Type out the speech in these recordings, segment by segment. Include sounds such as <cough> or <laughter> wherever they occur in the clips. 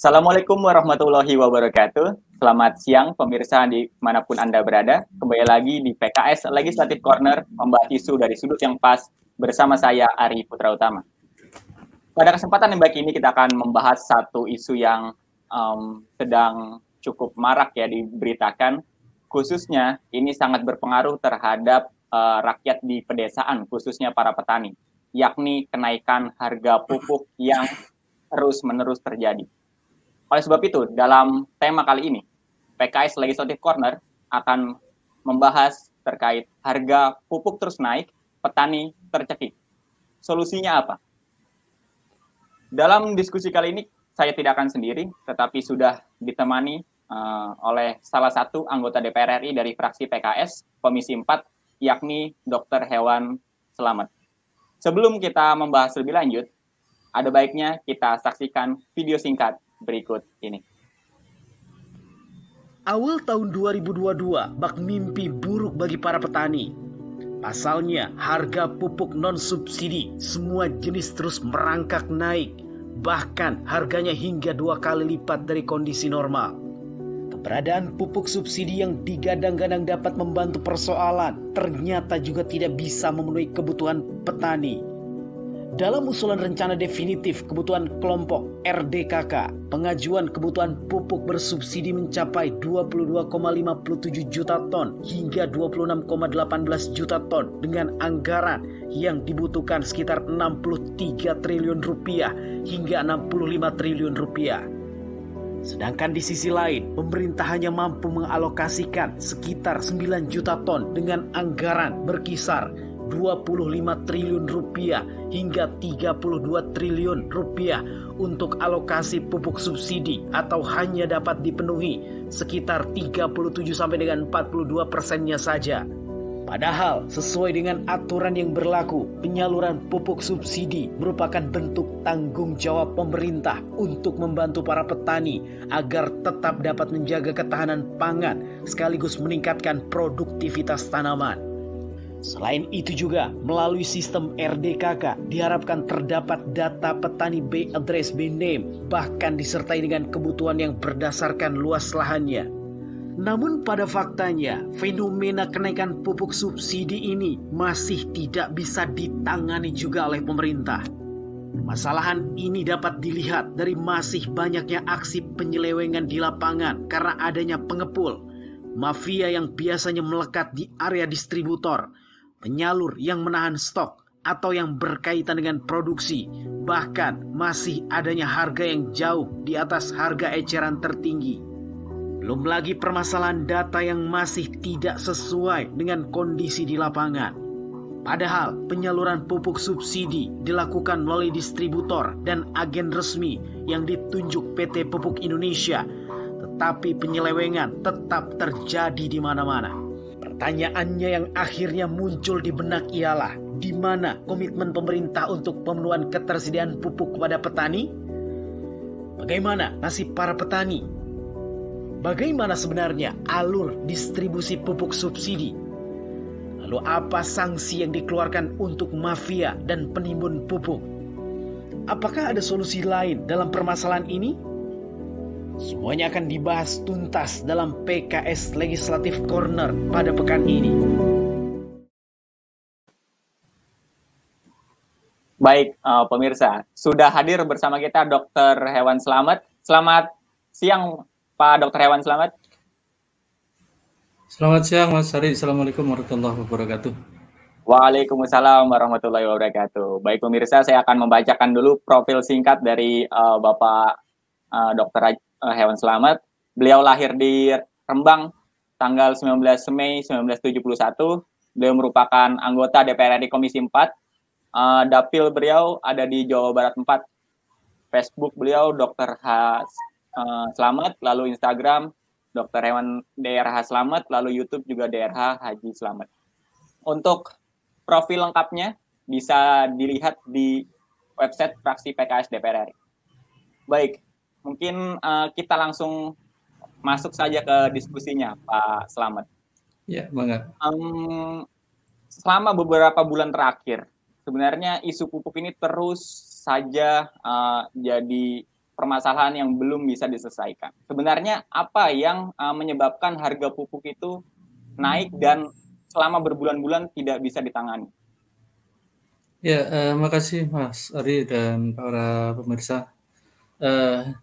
Assalamualaikum warahmatullahi wabarakatuh. Selamat siang pemirsa di manapun Anda berada. Kembali lagi di PKS Legislative Corner membahas isu dari sudut yang pas bersama saya Ari Putra Utama. Pada kesempatan yang baik ini kita akan membahas satu isu yang um, sedang cukup marak ya diberitakan. Khususnya ini sangat berpengaruh terhadap uh, rakyat di pedesaan, khususnya para petani, yakni kenaikan harga pupuk yang terus-menerus terjadi. Oleh sebab itu, dalam tema kali ini, PKS Legislative Corner akan membahas terkait harga pupuk terus naik, petani tercekik. Solusinya apa? Dalam diskusi kali ini, saya tidak akan sendiri, tetapi sudah ditemani uh, oleh salah satu anggota DPR RI dari fraksi PKS, Komisi 4, yakni Dr. Hewan Selamat. Sebelum kita membahas lebih lanjut, ada baiknya kita saksikan video singkat berikut ini. Awal tahun 2022 bak mimpi buruk bagi para petani. Pasalnya harga pupuk non subsidi semua jenis terus merangkak naik. Bahkan harganya hingga dua kali lipat dari kondisi normal. Keberadaan pupuk subsidi yang digadang-gadang dapat membantu persoalan ternyata juga tidak bisa memenuhi kebutuhan petani. Dalam usulan rencana definitif kebutuhan kelompok RDKK, pengajuan kebutuhan pupuk bersubsidi mencapai 22,57 juta ton hingga 26,18 juta ton dengan anggaran yang dibutuhkan sekitar 63 triliun rupiah hingga 65 triliun rupiah. Sedangkan di sisi lain, pemerintah hanya mampu mengalokasikan sekitar 9 juta ton dengan anggaran berkisar 25 triliun rupiah hingga 32 triliun rupiah untuk alokasi pupuk subsidi atau hanya dapat dipenuhi sekitar 37 sampai dengan 42 persennya saja. Padahal, sesuai dengan aturan yang berlaku, penyaluran pupuk subsidi merupakan bentuk tanggung jawab pemerintah untuk membantu para petani agar tetap dapat menjaga ketahanan pangan sekaligus meningkatkan produktivitas tanaman. Selain itu juga, melalui sistem RDKK diharapkan terdapat data petani B address B name, bahkan disertai dengan kebutuhan yang berdasarkan luas lahannya. Namun pada faktanya, fenomena kenaikan pupuk subsidi ini masih tidak bisa ditangani juga oleh pemerintah. Masalahan ini dapat dilihat dari masih banyaknya aksi penyelewengan di lapangan karena adanya pengepul, mafia yang biasanya melekat di area distributor, penyalur yang menahan stok atau yang berkaitan dengan produksi, bahkan masih adanya harga yang jauh di atas harga eceran tertinggi. Belum lagi permasalahan data yang masih tidak sesuai dengan kondisi di lapangan. Padahal penyaluran pupuk subsidi dilakukan melalui distributor dan agen resmi yang ditunjuk PT Pupuk Indonesia, tetapi penyelewengan tetap terjadi di mana-mana. Pertanyaannya yang akhirnya muncul di benak ialah, di mana komitmen pemerintah untuk pemenuhan ketersediaan pupuk kepada petani? Bagaimana nasib para petani? Bagaimana sebenarnya alur distribusi pupuk subsidi? Lalu apa sanksi yang dikeluarkan untuk mafia dan penimbun pupuk? Apakah ada solusi lain dalam permasalahan ini? Semuanya akan dibahas tuntas dalam PKS Legislatif Corner pada pekan ini. Baik, uh, pemirsa, sudah hadir bersama kita Dr. Hewan Selamat. Selamat siang, Pak Dr. Hewan Selamat. Selamat siang, Mas Hari. Assalamualaikum warahmatullahi wabarakatuh. Waalaikumsalam warahmatullahi wabarakatuh. Baik pemirsa, saya akan membacakan dulu profil singkat dari uh, Bapak uh, eh, Dr uh, Hewan Selamat. Beliau lahir di Rembang tanggal 19 Mei 1971. Beliau merupakan anggota DPR RI Komisi 4. Uh, eh, dapil beliau ada di Jawa Barat 4. Facebook beliau Dr. H uh, Selamat, lalu Instagram Dr. Hewan DRH Selamat, lalu YouTube juga DRH Haji Selamat. Untuk profil lengkapnya bisa dilihat di website fraksi PKS DPR RI. Baik, mungkin uh, kita langsung masuk saja ke diskusinya, Pak Selamat. Ya, banget. Um, selama beberapa bulan terakhir, sebenarnya isu pupuk ini terus saja uh, jadi permasalahan yang belum bisa diselesaikan. Sebenarnya apa yang uh, menyebabkan harga pupuk itu naik dan selama berbulan-bulan tidak bisa ditangani? Ya, uh, makasih Mas Ari dan para pemirsa. Uh,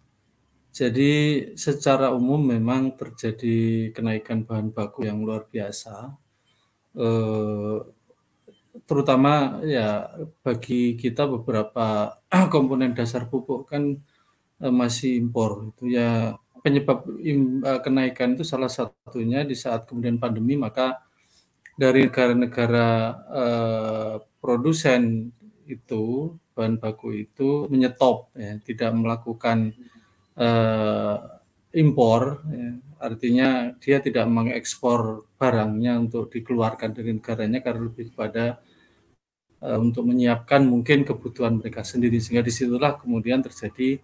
jadi secara umum memang terjadi kenaikan bahan baku yang luar biasa, eh, terutama ya bagi kita beberapa <clears throat> komponen dasar pupuk kan eh, masih impor itu ya penyebab im, eh, kenaikan itu salah satunya di saat kemudian pandemi maka dari negara-negara eh, produsen itu bahan baku itu menyetop ya tidak melakukan uh, impor, ya. artinya dia tidak mengekspor barangnya untuk dikeluarkan dari negaranya karena lebih kepada uh, untuk menyiapkan mungkin kebutuhan mereka sendiri sehingga disitulah kemudian terjadi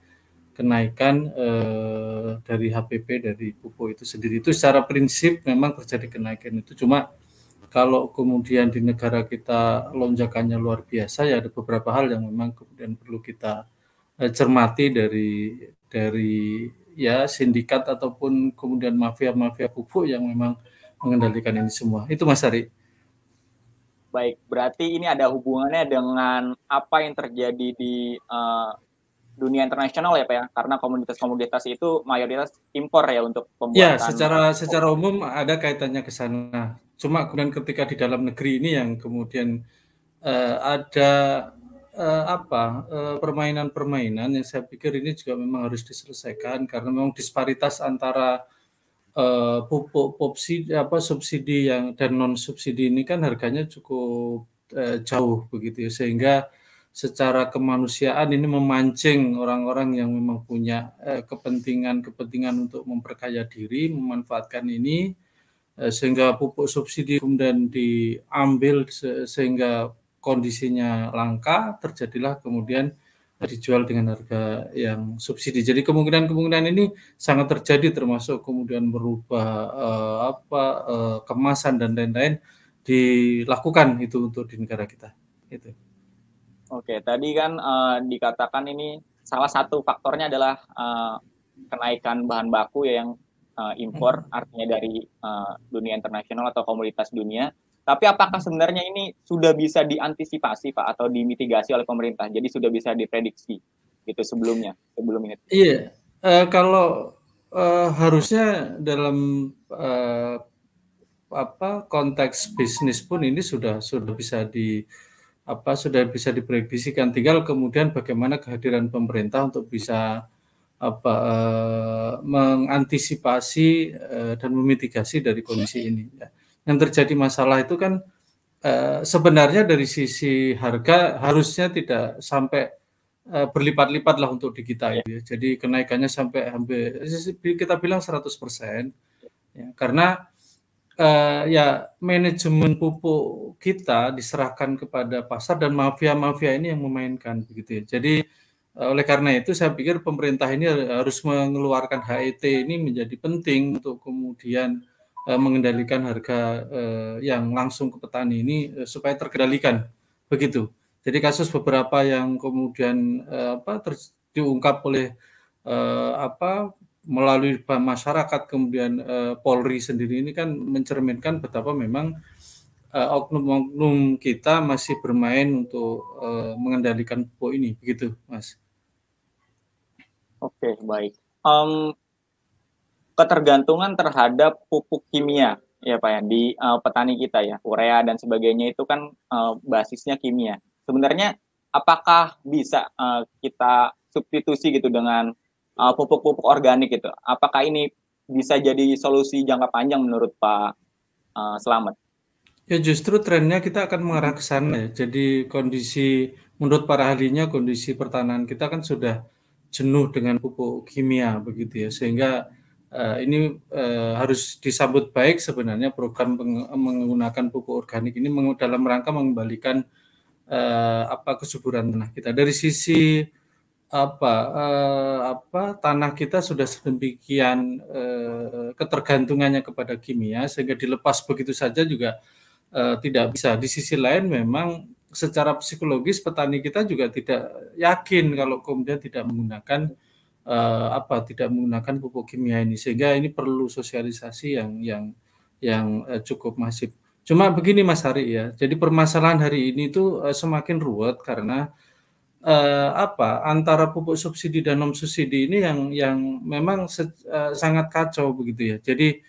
kenaikan uh, dari HPP dari pupuk itu sendiri itu secara prinsip memang terjadi kenaikan itu cuma kalau kemudian di negara kita lonjakannya luar biasa ya ada beberapa hal yang memang kemudian perlu kita Eh, cermati dari dari ya sindikat ataupun kemudian mafia-mafia pupuk yang memang mengendalikan ini semua. Itu Mas Ari. Baik, berarti ini ada hubungannya dengan apa yang terjadi di uh, dunia internasional ya Pak ya? Karena komunitas-komunitas itu mayoritas impor ya untuk ya, pembuatan. Ya, secara secara umum ada kaitannya ke sana. Cuma kemudian ketika di dalam negeri ini yang kemudian uh, ada uh, apa eh, permainan-permainan yang saya pikir ini juga memang harus diselesaikan karena memang disparitas antara uh, pupuk subsidi apa subsidi yang dan non subsidi ini kan harganya cukup uh, jauh begitu ya. sehingga secara kemanusiaan ini memancing orang-orang yang memang punya kepentingan-kepentingan untuk memperkaya diri, memanfaatkan ini sehingga pupuk subsidi kemudian diambil sehingga kondisinya langka, terjadilah kemudian dijual dengan harga yang subsidi. Jadi kemungkinan-kemungkinan ini sangat terjadi termasuk kemudian merubah eh, apa eh, kemasan dan lain-lain dilakukan itu untuk di negara kita. Itu. Oke, tadi kan eh, dikatakan ini salah satu faktornya adalah eh, kenaikan bahan baku ya yang uh, impor hmm. artinya dari uh, dunia internasional atau komunitas dunia tapi apakah sebenarnya ini sudah bisa diantisipasi Pak atau dimitigasi oleh pemerintah? Jadi sudah bisa diprediksi gitu sebelumnya, sebelum ini? Iya, uh, kalau uh, harusnya dalam uh, apa konteks bisnis pun ini sudah sudah bisa di apa sudah bisa diprediksikan. Tinggal kemudian bagaimana kehadiran pemerintah untuk bisa apa uh, mengantisipasi uh, dan memitigasi dari kondisi ini. Ya yang terjadi masalah itu kan uh, sebenarnya dari sisi harga harusnya tidak sampai uh, berlipat-lipat lah untuk di kita ya. Jadi kenaikannya sampai hampir kita bilang 100% ya, karena uh, ya manajemen pupuk kita diserahkan kepada pasar dan mafia-mafia ini yang memainkan begitu ya. Jadi oleh karena itu saya pikir pemerintah ini harus mengeluarkan HET ini menjadi penting untuk kemudian Eh, mengendalikan harga eh, yang langsung ke petani ini eh, supaya terkendalikan begitu. Jadi kasus beberapa yang kemudian apa diungkap oleh apa melalui masyarakat kemudian Polri sendiri ini kan mencerminkan betapa memang oknum-oknum kita masih bermain untuk mengendalikan pupuk ini begitu, Mas. Oke, okay, baik. Um, ketergantungan terhadap pupuk kimia ya Pak ya di uh, petani kita ya urea dan sebagainya itu kan uh, basisnya kimia. Sebenarnya apakah bisa uh, kita substitusi gitu dengan pupuk-pupuk uh, organik gitu? Apakah ini bisa jadi solusi jangka panjang menurut Pak uh, Selamat? Ya justru trennya kita akan mengarah ke sana. Ya. Jadi kondisi menurut para ahlinya kondisi pertanahan kita kan sudah jenuh dengan pupuk kimia begitu ya sehingga uh, ini uh, harus disambut baik sebenarnya program menggunakan pupuk organik ini meng, dalam rangka mengembalikan uh, apa kesuburan tanah kita dari sisi apa uh, apa tanah kita sudah sedemikian uh, ketergantungannya kepada kimia sehingga dilepas begitu saja juga uh, tidak bisa di sisi lain memang secara psikologis petani kita juga tidak yakin kalau kemudian tidak menggunakan uh, apa tidak menggunakan pupuk kimia ini sehingga ini perlu sosialisasi yang yang yang uh, cukup masif. Cuma begini Mas Hari ya. Jadi permasalahan hari ini itu uh, semakin ruwet karena uh, apa antara pupuk subsidi dan non subsidi ini yang yang memang se, uh, sangat kacau begitu ya. Jadi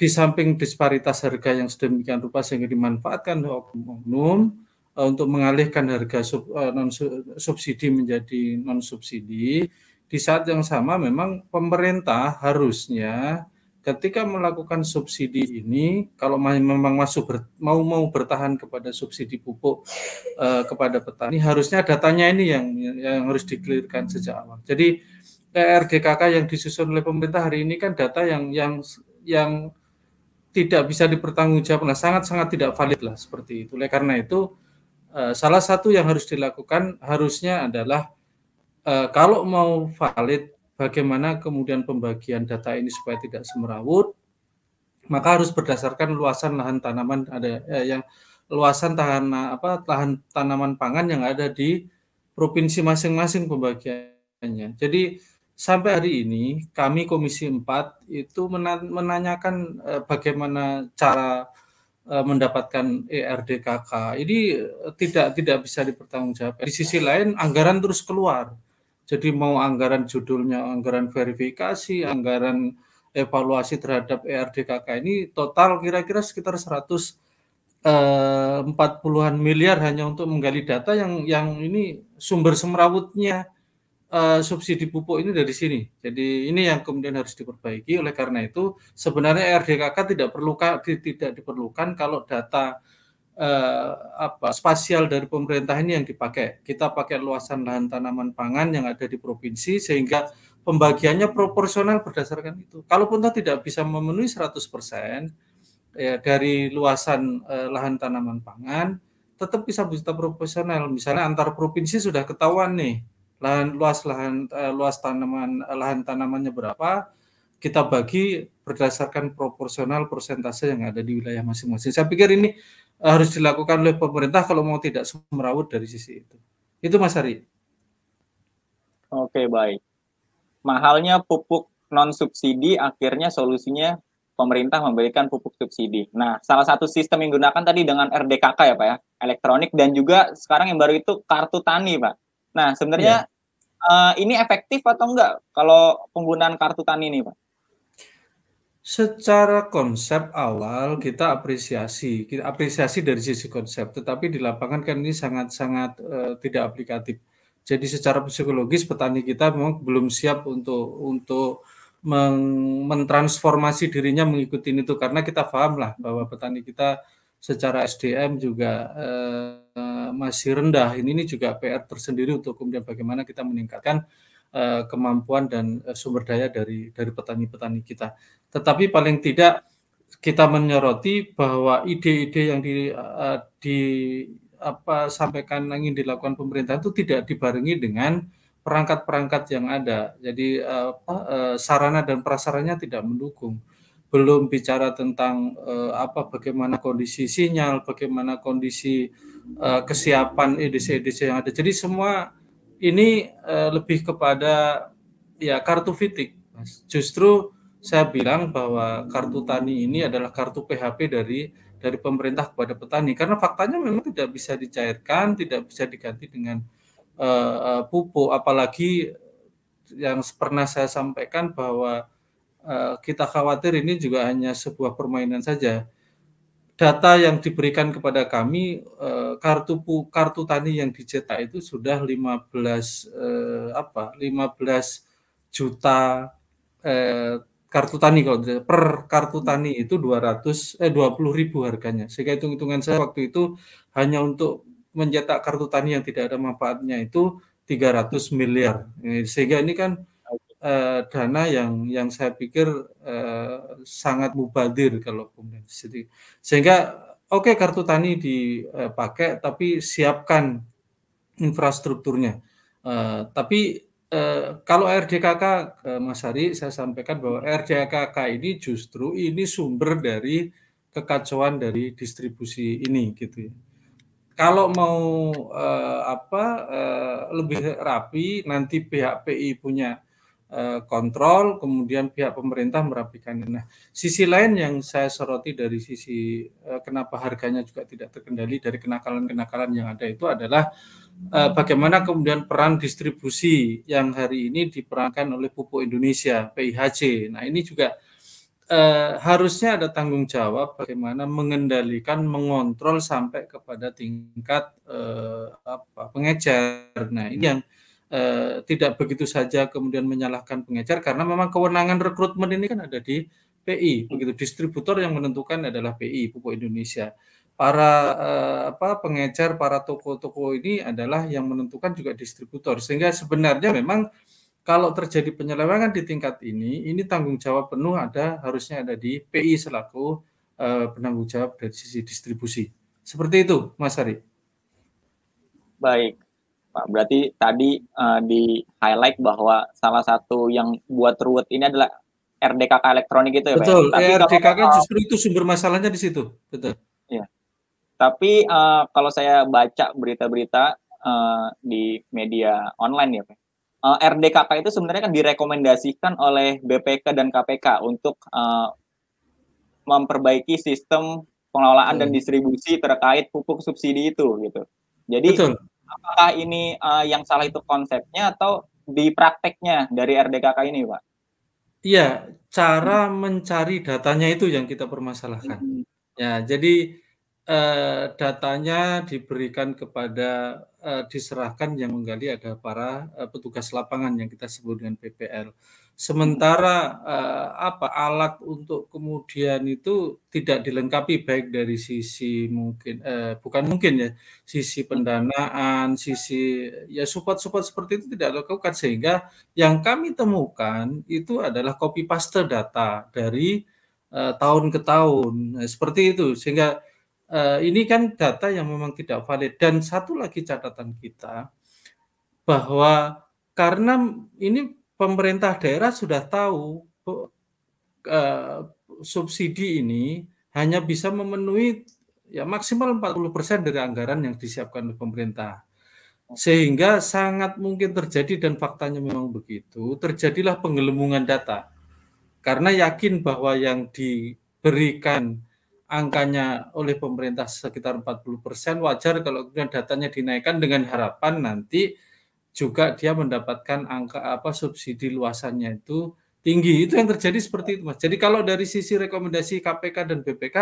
di samping disparitas harga yang sedemikian rupa sehingga dimanfaatkan oknum-oknum untuk mengalihkan harga sub, non subsidi menjadi non subsidi di saat yang sama memang pemerintah harusnya ketika melakukan subsidi ini kalau memang masuk mau mau bertahan kepada subsidi pupuk eh, kepada petani harusnya datanya ini yang yang harus dikelirkan sejak awal. Jadi RGKK yang disusun oleh pemerintah hari ini kan data yang yang yang tidak bisa dipertanggungjawabkan nah, sangat-sangat tidak valid lah seperti itu. Oleh karena itu eh, salah satu yang harus dilakukan harusnya adalah uh, kalau mau valid bagaimana kemudian pembagian data ini supaya tidak semerawut maka harus berdasarkan luasan lahan tanaman ada eh, yang luasan tahan apa lahan tanaman pangan yang ada di provinsi masing-masing pembagiannya. Jadi sampai hari ini kami Komisi 4 itu menanyakan eh, bagaimana cara eh, mendapatkan ERDKK. Ini tidak tidak bisa dipertanggungjawab. Di sisi lain anggaran terus keluar jadi mau anggaran judulnya anggaran verifikasi, anggaran evaluasi terhadap ERDKK ini total kira-kira sekitar 140 eh, empat miliar hanya untuk menggali data yang yang ini sumber semrawutnya uh, subsidi pupuk ini dari sini. Jadi ini yang kemudian harus diperbaiki. Oleh karena itu sebenarnya e RDKK tidak perlu tidak diperlukan kalau data eh, apa spasial dari pemerintah ini yang dipakai. Kita pakai luasan lahan tanaman pangan yang ada di provinsi sehingga pembagiannya proporsional berdasarkan itu. Kalaupun tidak bisa memenuhi 100% ya, dari luasan eh, lahan tanaman pangan, tetap bisa bisa proporsional. Misalnya antar provinsi sudah ketahuan nih lahan luas lahan eh, luas tanaman eh, lahan tanamannya berapa, kita bagi berdasarkan proporsional persentase yang ada di wilayah masing-masing. Saya pikir ini harus dilakukan oleh pemerintah kalau mau tidak semrawut dari sisi itu. Itu Mas Hari. Oke, baik. Mahalnya pupuk non subsidi akhirnya solusinya pemerintah memberikan pupuk subsidi. Nah, salah satu sistem yang digunakan tadi dengan RDKK ya, Pak ya, elektronik dan juga sekarang yang baru itu kartu tani, Pak. Nah, sebenarnya yeah. Iya. uh, ini efektif atau enggak kalau penggunaan kartu tani ini, Pak? Secara konsep awal kita apresiasi, kita apresiasi dari sisi konsep, tetapi di lapangan kan ini sangat-sangat uh, tidak aplikatif. Jadi secara psikologis petani kita memang belum siap untuk untuk mentransformasi dirinya mengikuti itu karena kita paham lah bahwa petani kita secara SDM juga uh, masih rendah. Ini, ini juga PR tersendiri untuk kemudian bagaimana kita meningkatkan Eh, kemampuan dan eh, sumber daya dari dari petani-petani kita. Tetapi paling tidak kita menyoroti bahwa ide-ide yang di, uh, di apa sampaikan yang ingin dilakukan pemerintah itu tidak dibarengi dengan perangkat-perangkat yang ada. Jadi apa sarana dan prasarannya tidak mendukung. Belum bicara tentang apa bagaimana kondisi sinyal, bagaimana kondisi kesiapan EDC-EDC yang ada. Jadi semua ini uh, lebih kepada ya kartu fitik, Justru saya bilang bahwa kartu tani ini adalah kartu PHP dari dari pemerintah kepada petani karena faktanya memang tidak bisa dicairkan, tidak bisa diganti dengan uh, pupuk apalagi yang pernah saya sampaikan bahwa uh, kita khawatir ini juga hanya sebuah permainan saja data yang diberikan kepada kami eh, kartu kartu tani yang dicetak itu sudah 15 eh, apa 15 juta eh, kartu tani kalau tidak, per kartu tani itu 200 eh 20 ribu harganya sehingga hitung-hitungan saya waktu itu hanya untuk mencetak kartu tani yang tidak ada manfaatnya itu 300 miliar eh, sehingga ini kan uh, dana yang yang saya pikir uh, sangat mubadir kalau kemudian sedikit sehingga oke okay, kartu tani dipakai tapi siapkan infrastrukturnya uh, tapi uh, kalau RDKK uh, Mas Hari saya sampaikan bahwa RDKK ini justru ini sumber dari kekacauan dari distribusi ini gitu ya kalau mau uh, apa uh, lebih rapi nanti pihak PI punya Eh, kontrol, kemudian pihak pemerintah merapikan Nah, sisi lain yang saya soroti dari sisi eh, kenapa harganya juga tidak terkendali dari kenakalan-kenakalan yang ada itu adalah eh, bagaimana kemudian peran distribusi yang hari ini diperankan oleh Pupuk Indonesia (PIHC). Nah, ini juga harusnya ada tanggung jawab bagaimana mengendalikan, mengontrol sampai kepada tingkat apa, pengecer. Nah, ini yang Eh, tidak begitu saja kemudian menyalahkan pengecer karena memang kewenangan rekrutmen ini kan ada di PI begitu distributor yang menentukan adalah PI Pupuk Indonesia para eh, apa pengecer para toko-toko ini adalah yang menentukan juga distributor sehingga sebenarnya memang kalau terjadi penyelewengan di tingkat ini ini tanggung jawab penuh ada harusnya ada di PI selaku eh, penanggung jawab dari sisi distribusi seperti itu Mas Ari. Baik, Pak. Berarti tadi uh, di highlight bahwa salah satu yang buat ruwet ini adalah RDKK elektronik itu ya, Pak. Ya? Betul. Ya, RDKK kan kalau, justru itu sumber masalahnya di situ. Betul. Iya. Tapi uh, kalau saya baca berita-berita uh, di media online ya, Pak. Uh, RDKK itu sebenarnya kan direkomendasikan oleh BPK dan KPK untuk uh, memperbaiki sistem pengelolaan hmm. dan distribusi terkait pupuk subsidi itu gitu. Jadi Betul apakah ini uh, yang salah itu konsepnya atau di prakteknya dari RDKK ini, Pak? Iya, cara hmm. mencari datanya itu yang kita permasalahkan. Hmm. Ya, jadi uh, datanya diberikan kepada uh, diserahkan yang menggali ada para uh, petugas lapangan yang kita sebut dengan PPL sementara eh, apa alat untuk kemudian itu tidak dilengkapi baik dari sisi mungkin eh, bukan mungkin ya sisi pendanaan sisi ya support-support seperti itu tidak dilakukan sehingga yang kami temukan itu adalah copy paste data dari eh, tahun ke tahun nah, seperti itu sehingga eh, ini kan data yang memang tidak valid dan satu lagi catatan kita bahwa karena ini pemerintah daerah sudah tahu uh, subsidi ini hanya bisa memenuhi ya maksimal 40% dari anggaran yang disiapkan oleh pemerintah. Sehingga sangat mungkin terjadi dan faktanya memang begitu, terjadilah penggelembungan data. Karena yakin bahwa yang diberikan angkanya oleh pemerintah sekitar 40%, wajar kalau kemudian datanya dinaikkan dengan harapan nanti juga dia mendapatkan angka apa subsidi luasannya itu tinggi. Itu yang terjadi seperti itu, Mas. Jadi kalau dari sisi rekomendasi KPK dan BPK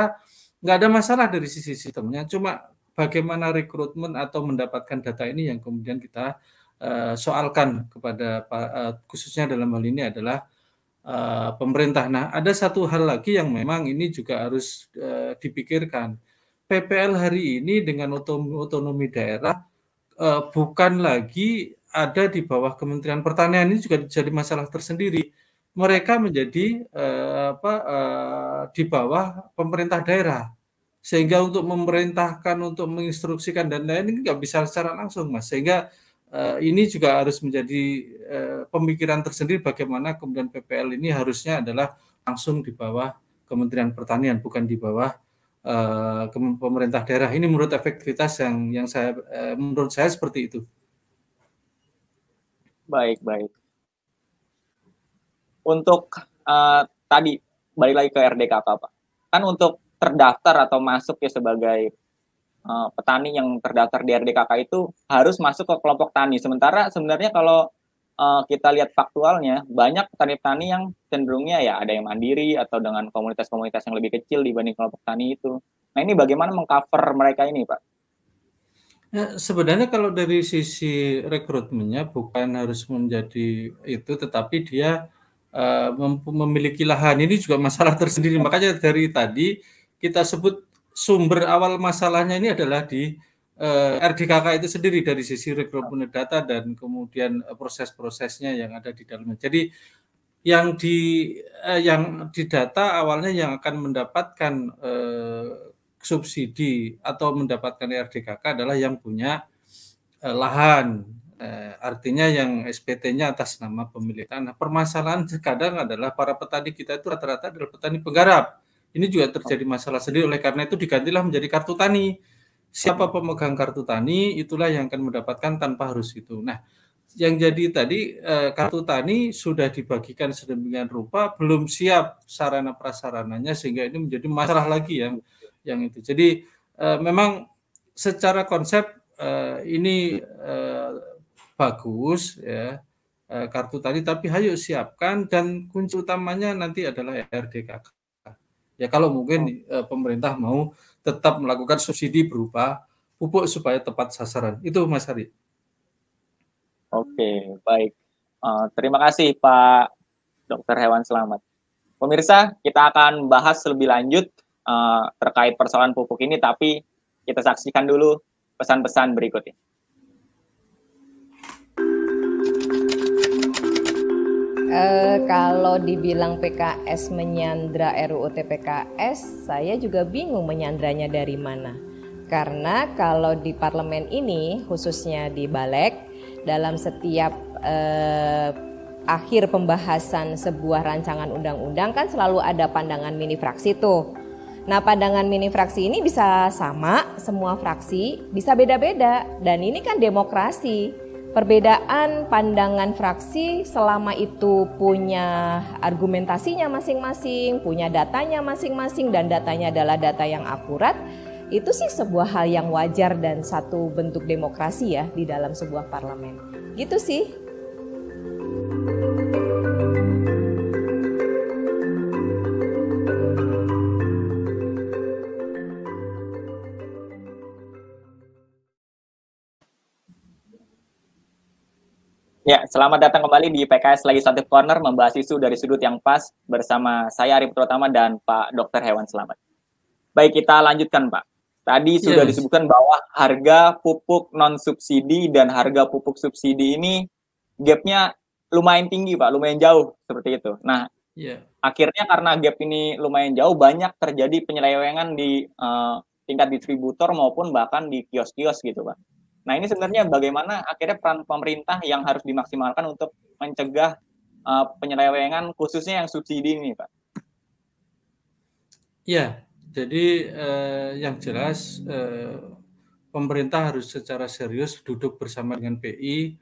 nggak ada masalah dari sisi sistemnya, cuma bagaimana rekrutmen atau mendapatkan data ini yang kemudian kita uh, soalkan kepada uh, khususnya dalam hal ini adalah uh, pemerintah. Nah, ada satu hal lagi yang memang ini juga harus uh, dipikirkan. PPL hari ini dengan otonomi daerah uh, bukan lagi ada di bawah Kementerian Pertanian ini juga jadi masalah tersendiri. Mereka menjadi eh, apa eh, di bawah pemerintah daerah sehingga untuk memerintahkan untuk menginstruksikan dan lain ini nggak bisa secara langsung mas sehingga eh, ini juga harus menjadi eh, pemikiran tersendiri bagaimana kemudian PPL ini harusnya adalah langsung di bawah Kementerian Pertanian bukan di bawah eh, pemerintah daerah ini menurut efektivitas yang yang saya eh, menurut saya seperti itu. Baik, baik. Untuk uh, tadi balik lagi ke RDKK, Pak. Kan untuk terdaftar atau masuk ya sebagai uh, petani yang terdaftar di RDKK itu harus masuk ke kelompok tani. Sementara sebenarnya kalau uh, kita lihat faktualnya banyak petani-petani yang cenderungnya ya ada yang mandiri atau dengan komunitas-komunitas yang lebih kecil dibanding kelompok tani itu. Nah ini bagaimana mengcover mereka ini, Pak? Ya, sebenarnya kalau dari sisi rekrutmennya bukan harus menjadi itu, tetapi dia uh, memiliki lahan ini juga masalah <laughs> tersendiri. Makanya dari tadi kita sebut sumber awal masalahnya ini adalah di uh, eh, RDKK itu sendiri dari sisi rekrutmen data dan kemudian proses-prosesnya yang ada di dalamnya. Jadi yang di uh, yang di awalnya yang akan mendapatkan uh, subsidi atau mendapatkan RDKK adalah yang punya eh, lahan. Eh, artinya yang SPT-nya atas nama pemilik tanah. Nah, permasalahan terkadang adalah para petani kita itu rata-rata adalah petani penggarap. Ini juga terjadi masalah sendiri oleh karena itu digantilah menjadi kartu tani. Siapa pemegang kartu tani itulah yang akan mendapatkan tanpa harus itu. Nah, yang jadi tadi eh, kartu tani sudah dibagikan sedemikian rupa belum siap sarana prasarananya sehingga ini menjadi masalah lagi yang yang itu. Jadi uh, memang secara konsep uh, ini uh, bagus ya uh, kartu tadi, tapi hayo siapkan dan kunci utamanya nanti adalah RDKK. Ya kalau mungkin uh, pemerintah mau tetap melakukan subsidi berupa pupuk supaya tepat sasaran. Itu Mas Hari. Oke, baik. Uh, terima kasih Pak Dokter Hewan Selamat. Pemirsa, kita akan bahas lebih lanjut Eh, terkait persoalan pupuk ini, tapi kita saksikan dulu pesan-pesan berikutnya. ini. Eh, kalau dibilang PKS menyandra RUU TPKS, saya juga bingung menyandranya dari mana. Karena kalau di parlemen ini, khususnya di Balek, dalam setiap eh, akhir pembahasan sebuah rancangan undang-undang kan selalu ada pandangan mini fraksi tuh. Nah, pandangan mini fraksi ini bisa sama semua fraksi, bisa beda-beda dan ini kan demokrasi. Perbedaan pandangan fraksi selama itu punya argumentasinya masing-masing, punya datanya masing-masing dan datanya adalah data yang akurat. Itu sih sebuah hal yang wajar dan satu bentuk demokrasi ya di dalam sebuah parlemen. Gitu sih. Ya, selamat datang kembali di PKS Legislative Corner membahas isu dari sudut yang pas bersama saya Arif Pratama dan Pak Dr. Hewan Selamat. Baik, kita lanjutkan Pak. Tadi yes. Iya, sudah disebutkan bahwa harga pupuk non subsidi dan harga pupuk subsidi ini gapnya lumayan tinggi Pak, lumayan jauh seperti itu. Nah, yeah. akhirnya karena gap ini lumayan jauh banyak terjadi penyelewengan di uh, tingkat distributor maupun bahkan di kios-kios gitu Pak. Nah ini sebenarnya bagaimana akhirnya peran pemerintah yang harus dimaksimalkan untuk mencegah uh, penyelewengan khususnya yang subsidi ini Pak? Ya, jadi eh, yang jelas eh, pemerintah harus secara serius duduk bersama dengan pi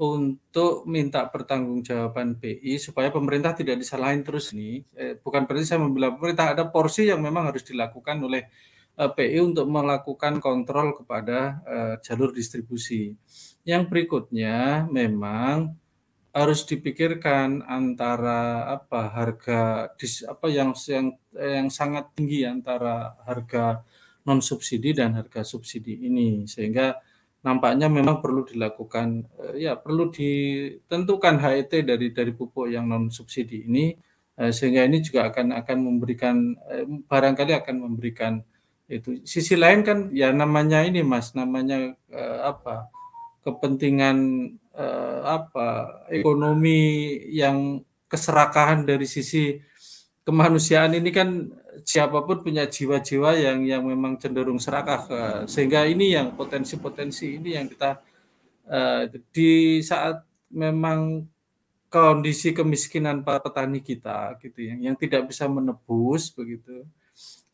untuk minta pertanggungjawaban pi supaya pemerintah tidak disalahin terus nih. Eh, bukan berarti saya membela pemerintah, ada porsi yang memang harus dilakukan oleh Eh, PI untuk melakukan kontrol kepada uh, jalur distribusi. Yang berikutnya memang harus dipikirkan antara apa harga dis, apa yang yang yang sangat tinggi antara harga non subsidi dan harga subsidi ini sehingga nampaknya memang perlu dilakukan eh, ya perlu ditentukan HET dari dari pupuk yang non subsidi ini sehingga ini juga akan akan memberikan barangkali akan memberikan itu sisi lain kan ya namanya ini mas namanya eh, apa kepentingan eh, apa ekonomi yang keserakahan dari sisi kemanusiaan ini kan siapapun punya jiwa-jiwa yang yang memang cenderung serakah sehingga ini yang potensi-potensi ini yang kita eh, di saat memang kondisi kemiskinan para petani kita gitu yang yang tidak bisa menebus begitu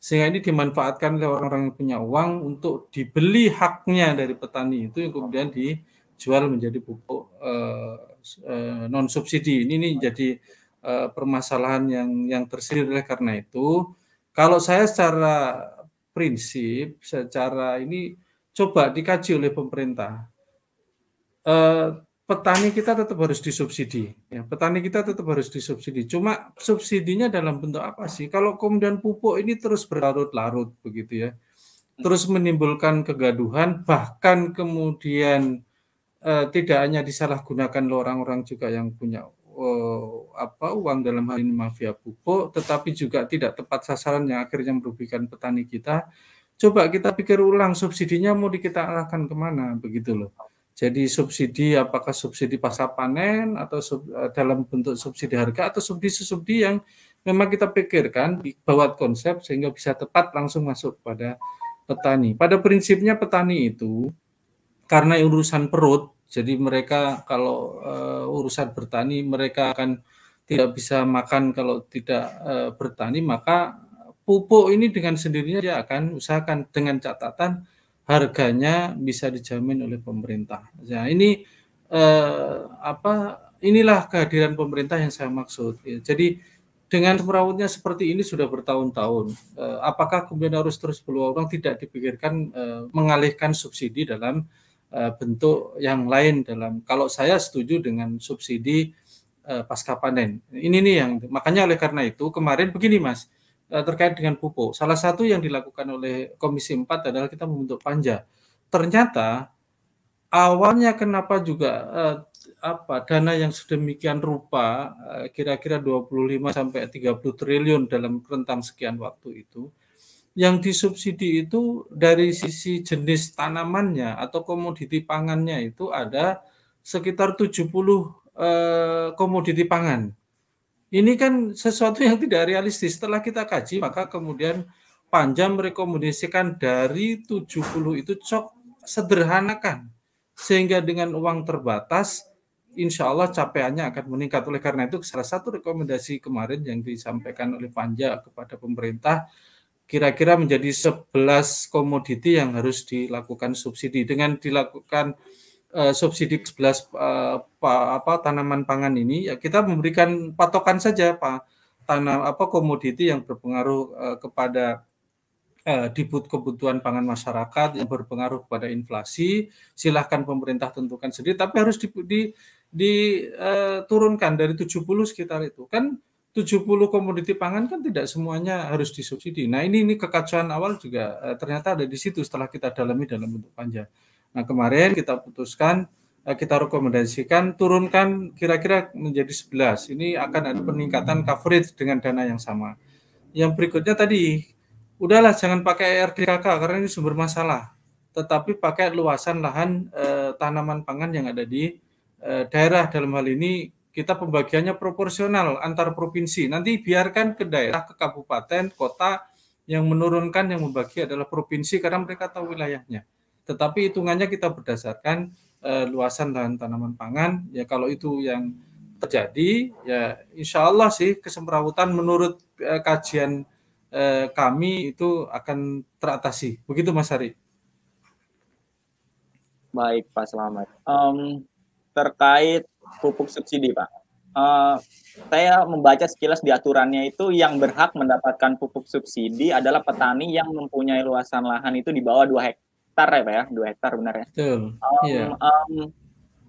sehingga ini dimanfaatkan oleh orang-orang yang punya uang untuk dibeli haknya dari petani itu yang kemudian dijual menjadi pupuk uh, eh, uh, eh, non subsidi ini, ini jadi uh, permasalahan yang yang tersilir oleh karena itu kalau saya secara prinsip secara ini coba dikaji oleh pemerintah uh, petani kita tetap harus disubsidi. Ya, petani kita tetap harus disubsidi. Cuma subsidinya dalam bentuk apa sih? Kalau kemudian pupuk ini terus berlarut-larut begitu ya, terus menimbulkan kegaduhan, bahkan kemudian eh, tidak hanya disalahgunakan orang-orang juga yang punya oh, apa uang dalam hal ini mafia pupuk, tetapi juga tidak tepat sasaran yang akhirnya merugikan petani kita. Coba kita pikir ulang subsidinya mau kita arahkan kemana begitu loh. Jadi subsidi apakah subsidi pasca panen atau sub, e, dalam bentuk subsidi harga atau subsidi-subsidi yang memang kita pikirkan buat konsep sehingga bisa tepat langsung masuk pada petani. Pada prinsipnya petani itu karena urusan perut, jadi mereka kalau uh, urusan bertani mereka akan tidak bisa makan kalau tidak uh, bertani maka pupuk ini dengan sendirinya dia akan usahakan dengan catatan harganya bisa dijamin oleh pemerintah. Nah, ini eh, apa inilah kehadiran pemerintah yang saya maksud. Ya, jadi dengan merawatnya seperti ini sudah bertahun-tahun, eh, apakah kemudian harus terus berulang tidak dipikirkan eh, mengalihkan subsidi dalam eh, bentuk yang lain dalam kalau saya setuju dengan subsidi eh, pasca panen. Ini nih yang makanya oleh karena itu kemarin begini Mas. Eh, terkait dengan pupuk. Salah satu yang dilakukan oleh Komisi 4 adalah kita membentuk panja. Ternyata awalnya kenapa juga eh, apa dana yang sedemikian rupa eh, kira-kira eh, 25 sampai 30 triliun dalam rentang sekian waktu itu yang disubsidi itu dari sisi jenis tanamannya atau komoditi pangannya itu ada sekitar 70 eh, komoditi pangan ini kan sesuatu yang tidak realistis. Setelah kita kaji, maka kemudian panjang merekomendasikan dari 70 itu cok sederhanakan. Sehingga dengan uang terbatas, insya Allah capaiannya akan meningkat. Oleh karena itu, salah satu rekomendasi kemarin yang disampaikan oleh Panja kepada pemerintah, kira-kira menjadi 11 komoditi yang harus dilakukan subsidi. Dengan dilakukan uh, subsidi 11 uh, eh, pa, apa tanaman pangan ini ya kita memberikan patokan saja Pak tanam apa komoditi yang berpengaruh uh, kepada uh, kebutuhan pangan masyarakat yang berpengaruh kepada inflasi silahkan pemerintah tentukan sendiri tapi harus di, di diturunkan dari 70 sekitar itu kan 70 komoditi pangan kan tidak semuanya harus disubsidi. Nah ini ini kekacauan awal juga ternyata ada di situ setelah kita dalami dalam bentuk panjang. Nah kemarin kita putuskan eh, kita rekomendasikan turunkan kira-kira menjadi 11. Ini akan ada peningkatan coverage dengan dana yang sama. Yang berikutnya tadi, udahlah jangan pakai RDKK karena ini sumber masalah. Tetapi pakai luasan lahan eh, tanaman pangan yang ada di eh, daerah dalam hal ini kita pembagiannya proporsional antar provinsi. Nanti biarkan ke daerah, ke kabupaten, kota yang menurunkan yang membagi adalah provinsi karena mereka tahu wilayahnya. Tetapi hitungannya kita berdasarkan uh, luasan lahan tanaman pangan. Ya kalau itu yang terjadi, ya insya Allah sih kesemrawutan menurut uh, kajian uh, kami itu akan teratasi. Begitu Mas Hari. Baik Pak Selamat. Um, terkait pupuk subsidi Pak. Uh, saya membaca sekilas di aturannya itu yang berhak mendapatkan pupuk subsidi adalah petani yang mempunyai luasan lahan itu di bawah 2 hektar hektar ya pak ya dua hektar benar ya Um, yeah. Iya. um,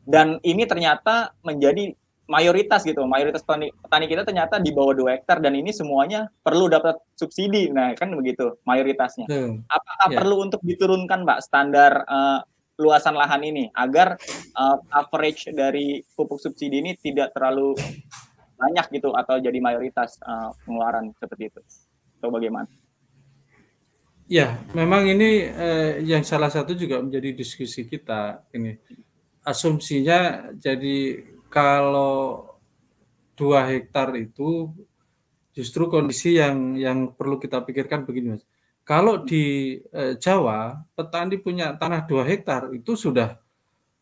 dan ini ternyata menjadi mayoritas gitu mayoritas petani, petani kita ternyata di bawah dua hektar dan ini semuanya perlu dapat subsidi nah kan begitu mayoritasnya Betul. apakah yeah. perlu untuk diturunkan pak standar uh, luasan lahan ini agar uh, average dari pupuk subsidi ini tidak terlalu banyak gitu atau jadi mayoritas uh, pengeluaran seperti itu atau bagaimana? Ya, memang ini eh, yang salah satu juga menjadi diskusi kita ini. Asumsinya jadi kalau dua hektar itu justru kondisi yang yang perlu kita pikirkan begini mas. Kalau di eh, Jawa petani punya tanah dua hektar itu sudah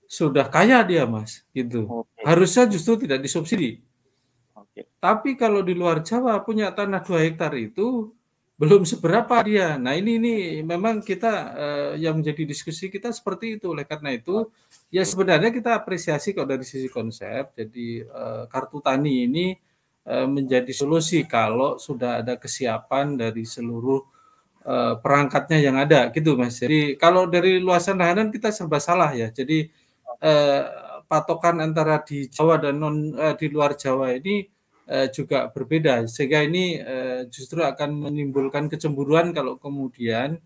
sudah kaya dia mas, gitu. Oke. Harusnya justru tidak disubsidi. Oke. Tapi kalau di luar Jawa punya tanah dua hektar itu belum seberapa dia. Nah ini ini memang kita eh, yang menjadi diskusi kita seperti itu. Oleh karena itu ya sebenarnya kita apresiasi kalau dari sisi konsep. Jadi eh, kartu tani ini eh, menjadi solusi kalau sudah ada kesiapan dari seluruh eh, perangkatnya yang ada gitu mas. Jadi kalau dari luasan lahanan kita serba salah ya. Jadi eh, patokan antara di Jawa dan non eh, di luar Jawa ini Eh, juga berbeda sehingga ini uh, justru akan menimbulkan kecemburuan kalau kemudian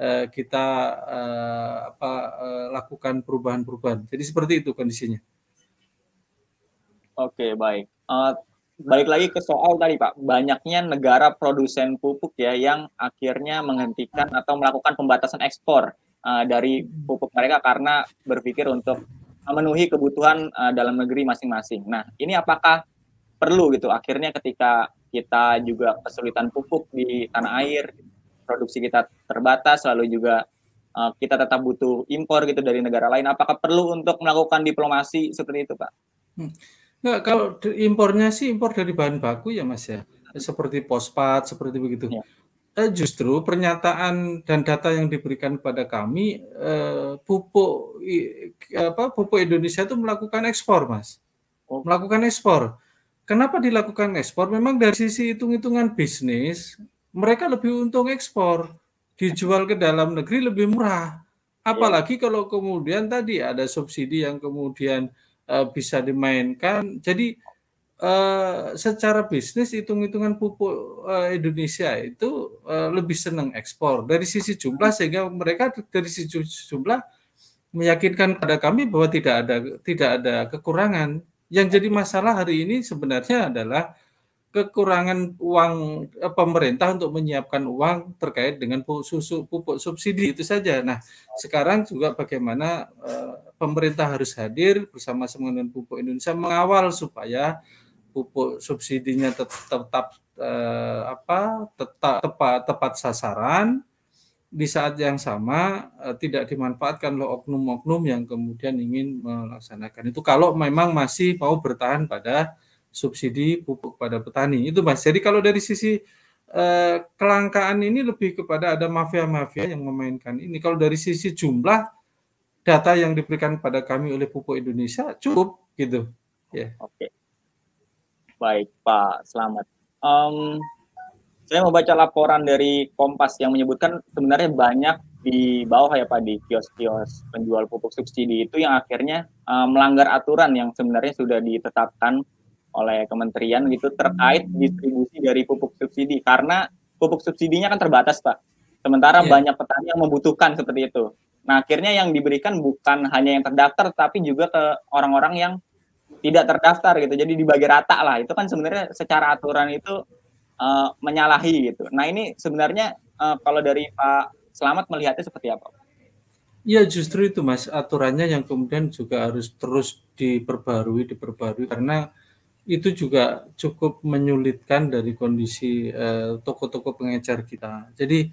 uh, kita uh, apa uh, lakukan perubahan-perubahan. Jadi seperti itu kondisinya. Oke, baik. Uh, balik lagi ke soal tadi Pak, banyaknya negara produsen pupuk ya yang akhirnya menghentikan atau melakukan pembatasan ekspor uh, dari pupuk mereka karena berpikir untuk memenuhi kebutuhan uh, dalam negeri masing-masing. Nah, ini apakah perlu gitu akhirnya ketika kita juga kesulitan pupuk di tanah air produksi kita terbatas lalu juga uh, kita tetap butuh impor gitu dari negara lain apakah perlu untuk melakukan diplomasi seperti itu pak? Hmm. Nah, kalau impornya sih impor dari bahan baku ya mas ya seperti pospat, seperti begitu. Ya. Eh, justru pernyataan dan data yang diberikan kepada kami eh, pupuk i, apa pupuk Indonesia itu melakukan ekspor mas, oh. melakukan ekspor Kenapa dilakukan ekspor? Memang dari sisi hitung-hitungan bisnis, mereka lebih untung ekspor. Dijual ke dalam negeri lebih murah. Apalagi iya. kalau kemudian tadi ada subsidi yang kemudian uh, bisa dimainkan. Jadi uh, secara bisnis hitung-hitungan pupuk uh, Indonesia itu uh, lebih senang ekspor. Dari sisi jumlah sehingga mereka dari sisi jumlah meyakinkan kepada kami bahwa tidak ada tidak ada kekurangan yang jadi masalah hari ini sebenarnya adalah kekurangan uang eh, pemerintah untuk menyiapkan uang terkait dengan susu pupuk subsidi itu saja. Nah, sekarang juga bagaimana uh, pemerintah harus hadir bersama sama dengan pupuk Indonesia mengawal supaya pupuk subsidinya tetap, tetap uh, apa tetap tepat tepat sasaran di saat yang sama eh, tidak dimanfaatkan oleh oknum-oknum yang kemudian ingin melaksanakan itu kalau memang masih mau bertahan pada subsidi pupuk pada petani itu mas jadi kalau dari sisi eh, kelangkaan ini lebih kepada ada mafia-mafia yang memainkan ini kalau dari sisi jumlah data yang diberikan pada kami oleh pupuk Indonesia cukup gitu ya yeah. oke okay. baik Pak Selamat um, saya mau baca laporan dari Kompas yang menyebutkan sebenarnya banyak di bawah ya Pak di kios-kios penjual pupuk subsidi itu yang akhirnya uh, melanggar aturan yang sebenarnya sudah ditetapkan oleh kementerian gitu terkait distribusi dari pupuk subsidi karena pupuk subsidinya kan terbatas Pak. Sementara yeah. banyak petani yang membutuhkan seperti itu. Nah, akhirnya yang diberikan bukan hanya yang terdaftar tapi juga ke orang-orang yang tidak terdaftar gitu. Jadi dibagi rata lah. Itu kan sebenarnya secara aturan itu uh, menyalahi gitu. Nah ini sebenarnya uh, kalau dari Pak Selamat melihatnya seperti apa? Iya justru itu mas aturannya yang kemudian juga harus terus diperbarui diperbarui karena itu juga cukup menyulitkan dari kondisi eh, toko-toko uh, pengejar kita. Jadi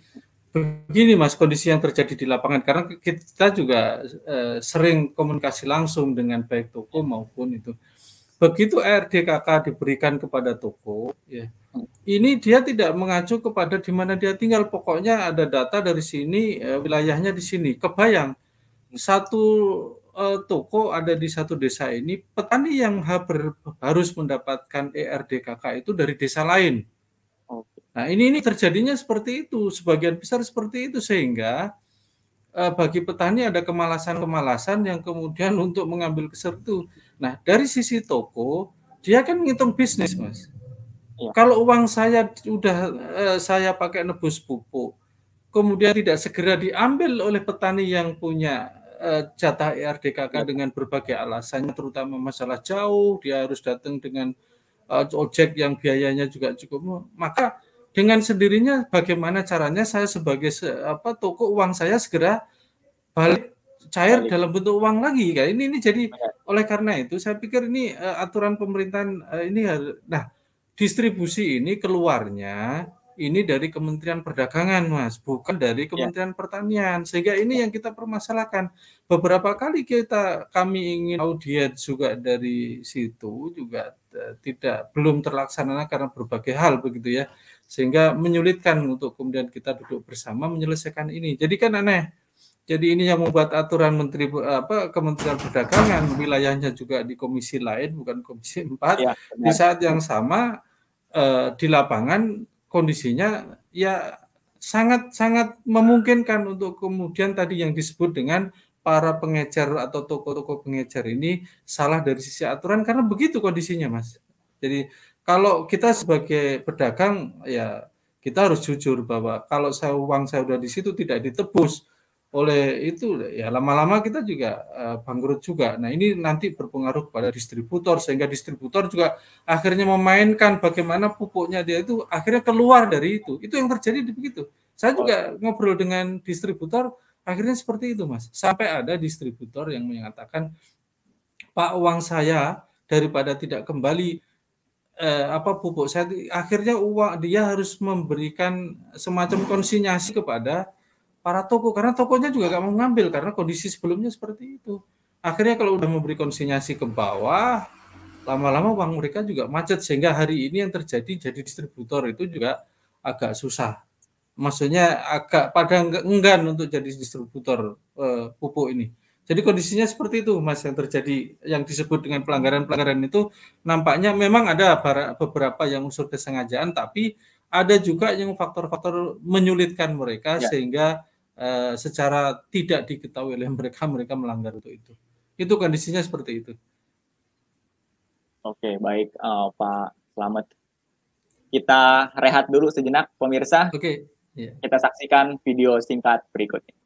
begini mas kondisi yang terjadi di lapangan karena kita juga uh, sering komunikasi langsung dengan baik toko maupun itu begitu RDKK diberikan kepada toko, ya, ini dia tidak mengacu kepada di mana dia tinggal. Pokoknya ada data dari sini, eh, wilayahnya di sini. Kebayang satu eh, toko ada di satu desa ini, petani yang haber, harus mendapatkan ERDKK itu dari desa lain. Nah ini ini terjadinya seperti itu, sebagian besar seperti itu sehingga eh, bagi petani ada kemalasan-kemalasan yang kemudian <laughs> untuk mengambil keser itu. Nah, dari sisi toko, dia kan menghitung bisnis, Mas. Ya. Kalau uang saya sudah eh, saya pakai nebus pupuk, kemudian tidak segera diambil oleh petani yang punya eh, jatah ERDKK ya. dengan berbagai alasannya, terutama masalah jauh, dia harus datang dengan eh, ojek yang biayanya juga cukup, maka dengan sendirinya bagaimana caranya saya sebagai se apa toko uang saya segera balik cair iya. dalam bentuk uang lagi kan ini ini jadi iya. oleh karena itu saya pikir ini uh, aturan pemerintahan uh, ini harus nah distribusi ini keluarnya ini dari Kementerian Perdagangan, Mas, bukan dari iya. Kementerian ya. Pertanian. Sehingga ini yang kita permasalahkan. Beberapa kali kita kami ingin audiens juga dari situ juga eh, tidak belum terlaksana karena berbagai hal begitu ya. Sehingga menyulitkan untuk kemudian kita duduk bersama menyelesaikan ini. Jadi kan aneh jadi ini yang membuat aturan Menteri apa Kementerian Perdagangan wilayahnya juga di komisi lain bukan komisi 4. Ya, di saat yang sama eh, di lapangan kondisinya ya sangat-sangat memungkinkan untuk kemudian tadi yang disebut dengan para pengejar atau toko-toko pengejar ini salah dari sisi aturan karena begitu kondisinya, Mas. Jadi kalau kita sebagai pedagang ya kita harus jujur bahwa kalau saya uang saya sudah di situ tidak ditebus oleh itu ya lama-lama kita juga eh, bangkrut juga. Nah ini nanti berpengaruh pada distributor sehingga distributor juga akhirnya memainkan bagaimana pupuknya dia itu akhirnya keluar dari itu. Itu yang terjadi di begitu. Saya juga ngobrol dengan distributor akhirnya seperti itu mas. Sampai ada distributor yang mengatakan pak uang saya daripada tidak kembali eh, apa pupuk saya akhirnya uang dia harus memberikan semacam konsinyasi kepada para toko karena tokonya juga gak mau ngambil karena kondisi sebelumnya seperti itu. Akhirnya kalau udah memberi konsinyasi ke bawah, lama-lama uang mereka juga macet sehingga hari ini yang terjadi jadi distributor itu juga agak susah. Maksudnya agak pada enggan untuk jadi distributor uh, pupuk ini. Jadi kondisinya seperti itu Mas yang terjadi yang disebut dengan pelanggaran-pelanggaran itu nampaknya memang ada beberapa yang unsur kesengajaan tapi ada juga yang faktor-faktor menyulitkan mereka ya. sehingga Eh, secara tidak diketahui oleh mereka mereka melanggar untuk itu. Itu kondisinya seperti itu. Oke, baik uh, Pak Selamat. Kita rehat dulu sejenak pemirsa. Oke. Yeah. Kita saksikan video singkat berikutnya.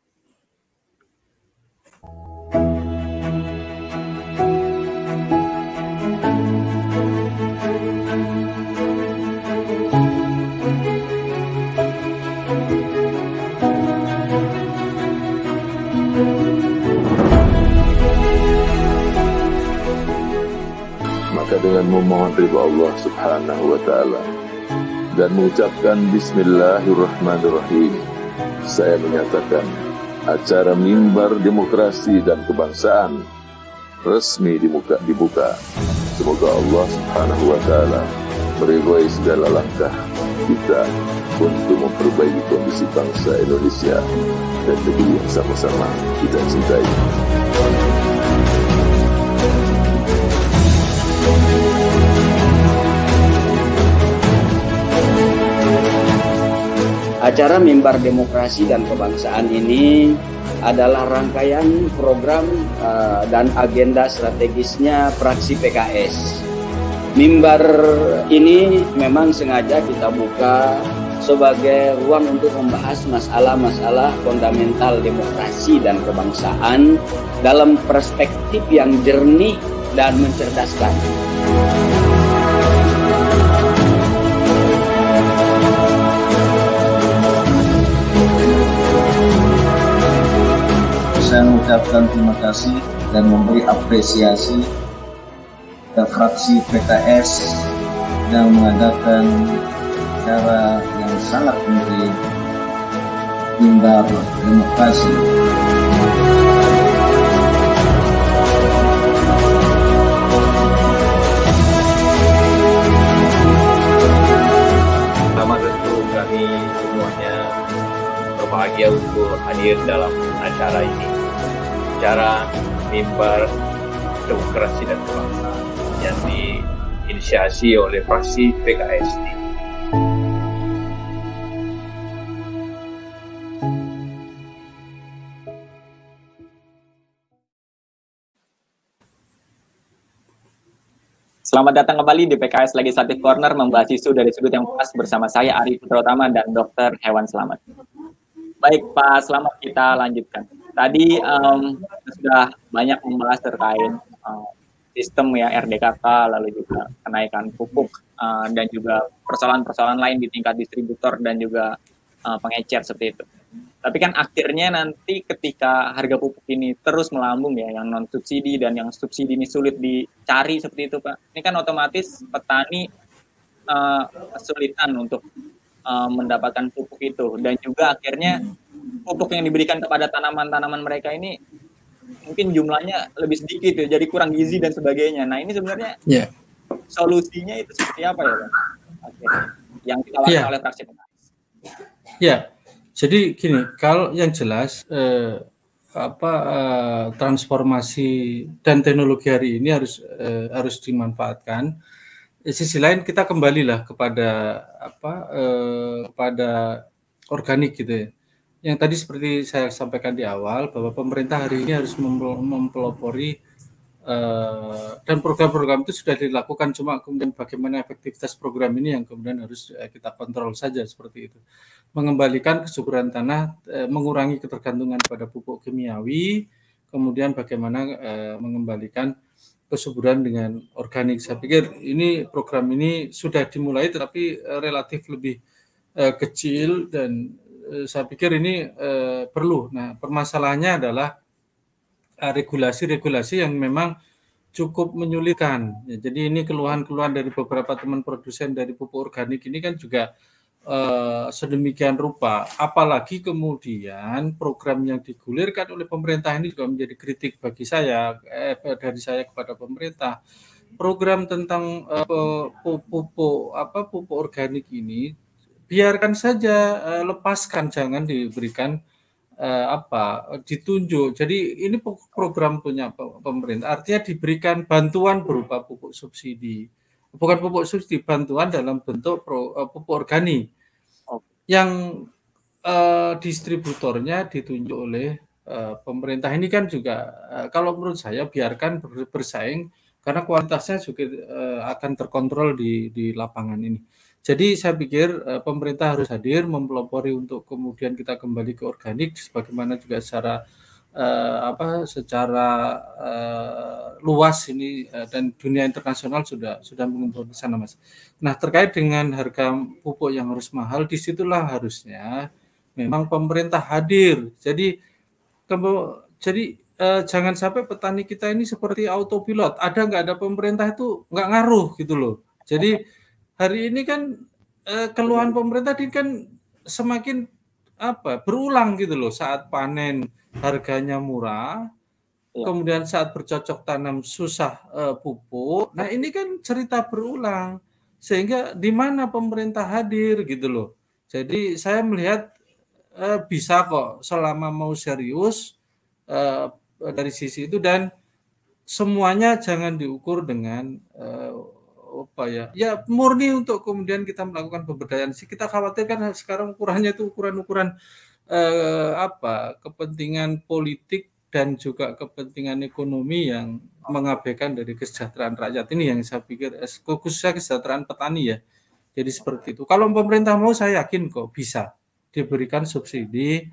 dengan memohon ridho Allah Subhanahu wa taala dan mengucapkan bismillahirrahmanirrahim. Saya menyatakan acara mimbar demokrasi dan kebangsaan resmi dibuka dibuka. Semoga Allah Subhanahu wa taala meridhoi segala langkah kita untuk memperbaiki kondisi bangsa Indonesia dan negeri yang sama-sama kita cintai. Acara Mimbar Demokrasi dan Kebangsaan ini adalah rangkaian program eh, dan agenda strategisnya fraksi PKS. Mimbar ini memang sengaja kita buka sebagai ruang untuk membahas masalah-masalah fundamental demokrasi dan kebangsaan dalam perspektif yang jernih dan mencerdaskan. saya mengucapkan terima kasih dan memberi apresiasi ke fraksi PKS yang mengadakan cara yang sangat penting mimbar demokrasi. Selamat untuk kami semuanya berbahagia untuk hadir dalam acara ini acara mimbar demokrasi dan kebangsaan yang diinisiasi oleh fraksi PKS. Selamat datang kembali di PKS Legislative Corner membahas isu dari sudut yang pas bersama saya Arif Putra Utama dan Dr. Hewan Selamat. Baik Pak Selamat, kita lanjutkan tadi um, sudah banyak membahas terkait uh, sistem ya RDKK lalu juga kenaikan pupuk uh, dan juga persoalan-persoalan lain di tingkat distributor dan juga uh, pengecer seperti itu. Tapi kan akhirnya nanti ketika harga pupuk ini terus melambung ya yang non subsidi dan yang subsidi ini sulit dicari seperti itu Pak. Ini kan otomatis petani uh, kesulitan untuk uh, mendapatkan pupuk itu dan juga akhirnya pupuk yang diberikan kepada tanaman-tanaman mereka ini mungkin jumlahnya lebih sedikit ya, jadi kurang gizi dan sebagainya. Nah ini sebenarnya yeah. solusinya itu seperti apa ya, Bang? Okay. Yang lakukan yeah. oleh fraksi Ya, yeah. jadi gini, kalau yang jelas eh, apa eh, transformasi dan teknologi hari ini harus eh, harus dimanfaatkan sisi lain kita kembalilah kepada apa eh, kepada organik gitu ya yang tadi seperti saya sampaikan di awal bahwa pemerintah hari ini harus mempelopori uh, dan program-program itu sudah dilakukan cuma kemudian bagaimana efektivitas program ini yang kemudian harus eh, kita kontrol saja seperti itu mengembalikan kesuburan tanah uh, mengurangi ketergantungan pada pupuk kimiawi kemudian bagaimana uh, mengembalikan kesuburan dengan organik saya pikir ini program ini sudah dimulai tetapi relatif lebih uh, kecil dan Eh, saya pikir ini eh, perlu. Nah, permasalahannya adalah eh, regulasi-regulasi yang memang cukup menyulitkan. Ya, jadi ini keluhan-keluhan dari beberapa teman produsen dari pupuk organik ini kan juga eh, sedemikian rupa. Apalagi kemudian program yang digulirkan oleh pemerintah ini juga menjadi kritik bagi saya eh, dari saya kepada pemerintah. Program tentang eh, pupuk apa pupuk organik ini biarkan saja, uh, lepaskan, jangan diberikan eh, apa ditunjuk. Jadi ini program punya pemerintah. Artinya diberikan bantuan berupa pupuk subsidi, bukan pupuk subsidi, bantuan dalam bentuk eh, pupuk organik yang distributornya ditunjuk oleh pemerintah. Ini kan juga kalau menurut saya biarkan bersaing karena kualitasnya juga akan terkontrol di di lapangan ini. Jadi saya pikir eh, pemerintah harus hadir mempelopori untuk kemudian kita kembali ke organik sebagaimana juga secara uh, apa secara uh, luas ini uh, dan dunia internasional sudah sudah mengumpul di sana mas. Nah terkait dengan harga pupuk yang harus mahal di disitulah harusnya memang pemerintah hadir. Jadi kembo, jadi eh, jangan sampai petani kita ini seperti autopilot. Ada nggak ada pemerintah itu nggak ngaruh gitu loh. Jadi hari ini kan eh, keluhan pemerintah ini kan semakin apa berulang gitu loh saat panen harganya murah ya. kemudian saat bercocok tanam susah eh, pupuk nah ini kan cerita berulang sehingga di mana pemerintah hadir gitu loh jadi saya melihat eh, bisa kok selama mau serius eh, dari sisi itu dan semuanya jangan diukur dengan eh, apa ya ya murni untuk kemudian kita melakukan pemberdayaan sih kita khawatirkan sekarang ukurannya itu ukuran-ukuran eh, apa kepentingan politik dan juga kepentingan ekonomi yang mengabaikan dari kesejahteraan rakyat ini yang saya pikir eh, khususnya kesejahteraan petani ya jadi seperti itu kalau pemerintah mau saya yakin kok bisa diberikan subsidi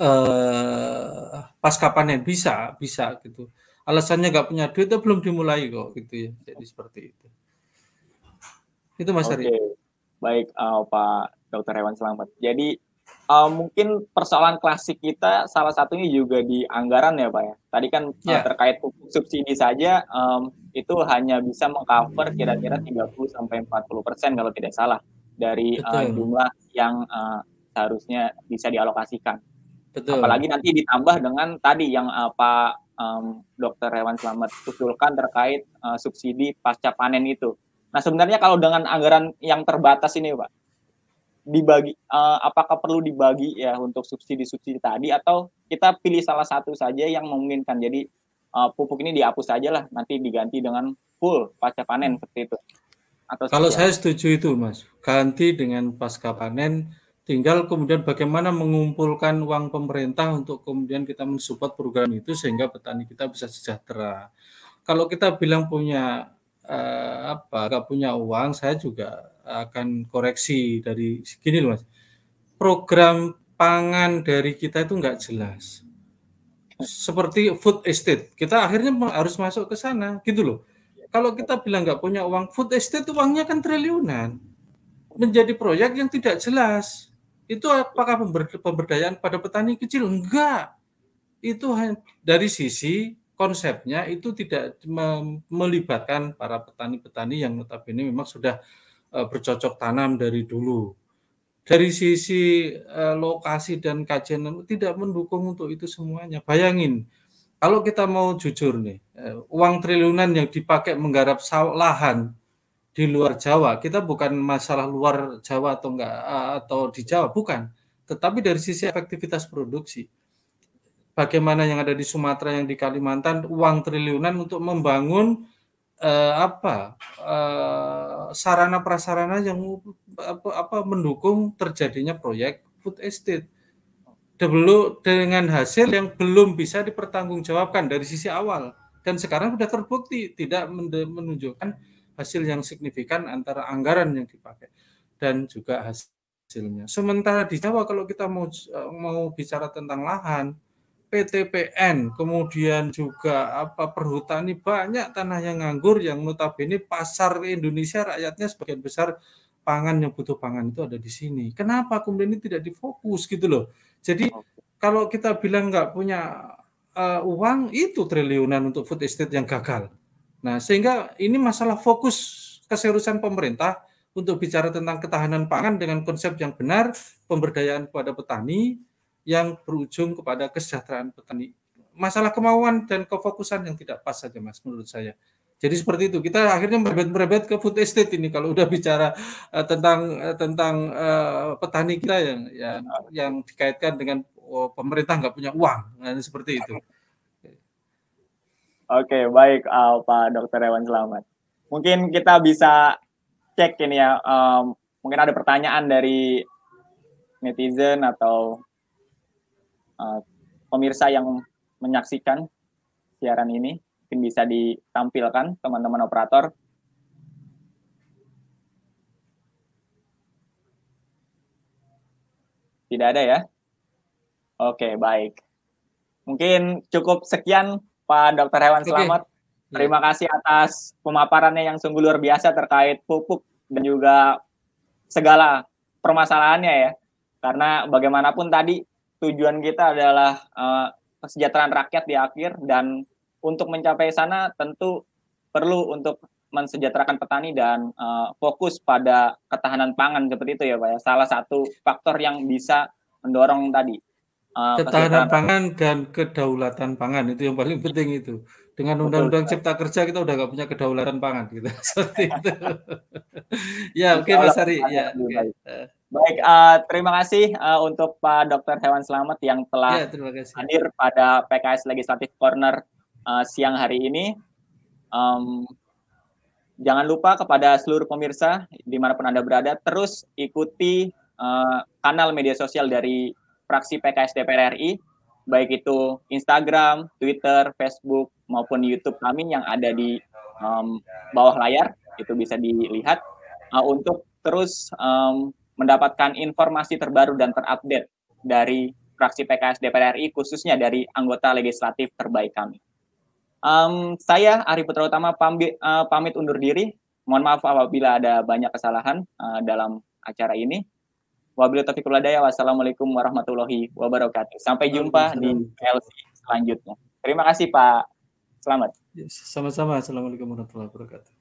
eh, pas yang bisa bisa gitu alasannya nggak punya duit itu belum dimulai kok gitu ya jadi seperti itu itu mas Ari okay. baik uh, Pak Dokter Hewan Selamat jadi uh, mungkin persoalan klasik kita salah satunya juga di anggaran ya Pak ya tadi kan yeah. uh, iya. terkait subsidi saja um, itu hanya bisa mengcover kira-kira 30 sampai 40 persen kalau tidak salah dari uh, jumlah yang uh, seharusnya bisa dialokasikan Betul. apalagi nanti ditambah dengan tadi yang uh, Pak um, Dr. Hewan selamat usulkan terkait uh, subsidi pasca panen itu. Nah, sebenarnya kalau dengan anggaran yang terbatas ini, Pak, dibagi uh, apakah perlu dibagi ya untuk subsidi-subsidi tadi atau kita pilih salah satu saja yang memungkinkan. Jadi uh, pupuk ini dihapus saja lah, nanti diganti dengan full pasca panen seperti itu. Atau kalau saya setuju itu, Mas. Ganti dengan pasca panen Tinggal kemudian bagaimana mengumpulkan uang pemerintah untuk kemudian kita mensupport program itu sehingga petani kita bisa sejahtera. Kalau kita bilang punya eh, apa, nggak punya uang, saya juga akan koreksi dari segini loh mas. Program pangan dari kita itu nggak jelas. Seperti food estate, kita akhirnya harus masuk ke sana gitu loh. Kalau kita bilang nggak punya uang, food estate uangnya kan triliunan menjadi proyek yang tidak jelas itu apakah pemberdayaan pada petani kecil? Enggak. Itu dari sisi konsepnya itu tidak melibatkan para petani-petani yang notabene memang sudah e, bercocok tanam dari dulu. Dari sisi e, lokasi dan kajian tidak mendukung untuk itu semuanya. Bayangin, kalau kita mau jujur nih, e, uang triliunan yang dipakai menggarap lahan di luar Jawa. Kita bukan masalah luar Jawa atau enggak eh, atau di Jawa, bukan. Tetapi dari sisi efektivitas produksi. Bagaimana yang ada di Sumatera yang di Kalimantan uang triliunan untuk membangun eh, apa? Eh, sarana prasarana yang apa, apa mendukung terjadinya proyek food estate dulu dengan hasil yang belum bisa dipertanggungjawabkan dari sisi awal dan sekarang sudah terbukti tidak menunjukkan hasil yang signifikan antara anggaran yang dipakai dan juga hasilnya. Sementara di Jawa kalau kita mau eh, mau bicara tentang lahan, PTPN, kemudian juga apa perhutani banyak tanah yang nganggur yang notabene pasar Indonesia rakyatnya sebagian besar pangan yang butuh pangan itu ada di sini. Kenapa kemudian ini tidak difokus gitu loh? Jadi kalau kita bilang nggak punya uh, uang itu triliunan untuk food estate yang gagal. Nah, sehingga ini masalah fokus keseriusan pemerintah untuk bicara tentang ketahanan pangan dengan konsep yang benar, pemberdayaan kepada petani yang berujung kepada kesejahteraan petani. Masalah kemauan dan kefokusan yang tidak pas saja, Mas, menurut saya. Jadi seperti itu. Kita akhirnya merebet-merebet ke food estate ini kalau udah bicara uh, tentang uh, tentang uh, petani kita yang yang, yang dikaitkan dengan oh, pemerintah nggak punya uang, nah, seperti itu. Oke, baik uh, Pak Dokter Hewan Selamat. Mungkin kita bisa cek ini ya, um, mungkin ada pertanyaan dari netizen atau uh, pemirsa yang menyaksikan siaran ini. Mungkin bisa ditampilkan teman-teman operator. Tidak ada ya? Oke, baik. Mungkin cukup sekian Pak dokter Hewan okay. Selamat. Iya. Terima kasih atas pemaparannya yang sungguh luar biasa terkait pupuk dan juga segala permasalahannya ya. Karena bagaimanapun tadi tujuan kita adalah uh, kesejahteraan rakyat di akhir dan untuk mencapai sana tentu perlu untuk mensejahterakan petani dan uh, fokus pada ketahanan pangan seperti itu ya Pak ya. Salah satu faktor yang bisa mendorong tadi Ah, ketahanan pangan dan kedaulatan pangan itu yang paling penting itu dengan undang-undang cipta kerja kita udah nggak punya kedaulatan pangan gitu <laughs> seperti itu <laughs> ya oke okay, Mas Ari ya okay. baik uh, terima kasih uh, untuk Pak Dokter Hewan Selamat yang telah ya, hadir pada PKS Legislatif Corner uh, siang hari ini um, jangan lupa kepada seluruh pemirsa dimanapun anda berada terus ikuti uh, kanal media sosial dari fraksi PKS DPR RI, baik itu Instagram, Twitter, Facebook, maupun YouTube kami yang ada di um, bawah layar, itu bisa dilihat, uh, untuk terus um, mendapatkan informasi terbaru dan terupdate dari fraksi PKS DPR RI, khususnya dari anggota legislatif terbaik kami. Um, saya Ari Putra Utama pamit, uh, eh, pamit undur diri. Mohon maaf apabila ada banyak kesalahan uh, dalam acara ini. Wabillahi taufiq daya. Wassalamualaikum warahmatullahi wabarakatuh. Sampai jumpa di LC selanjutnya. Terima kasih Pak. Selamat. Sama-sama. Assalamualaikum warahmatullahi wabarakatuh.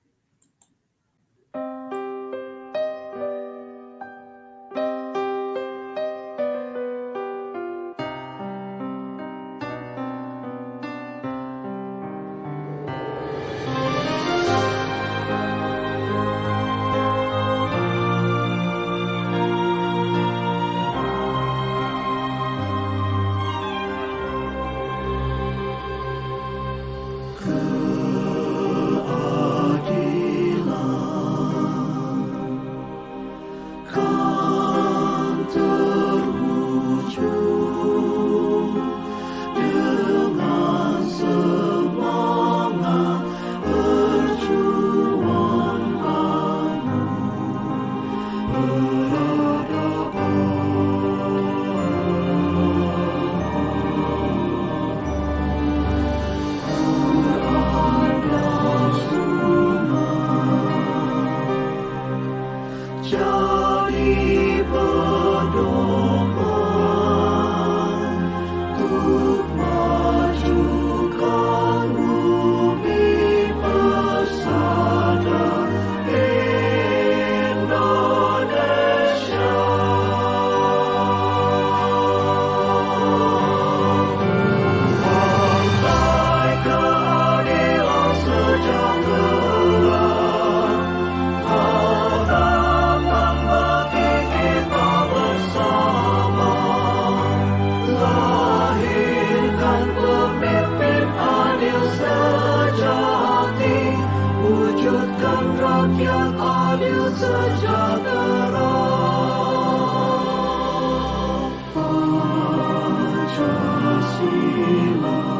you.